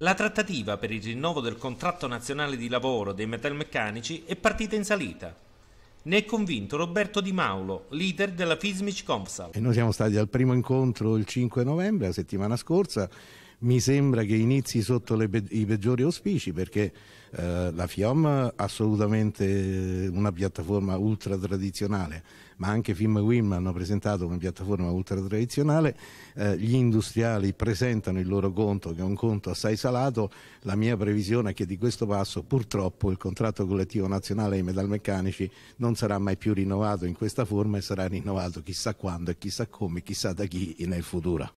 La trattativa per il rinnovo del contratto nazionale di lavoro dei metalmeccanici è partita in salita. Ne è convinto Roberto Di Maulo, leader della Fismic Compsal. E noi siamo stati al primo incontro il 5 novembre, la settimana scorsa, mi sembra che inizi sotto pe i peggiori auspici perché eh, la FIOM assolutamente una piattaforma ultra tradizionale, ma anche Film Wim hanno presentato una piattaforma ultra tradizionale, eh, gli industriali presentano il loro conto che è un conto assai salato, la mia previsione è che di questo passo purtroppo il contratto collettivo nazionale dei metalmeccanici non sarà mai più rinnovato in questa forma e sarà rinnovato chissà quando e chissà come, chissà da chi nel futuro.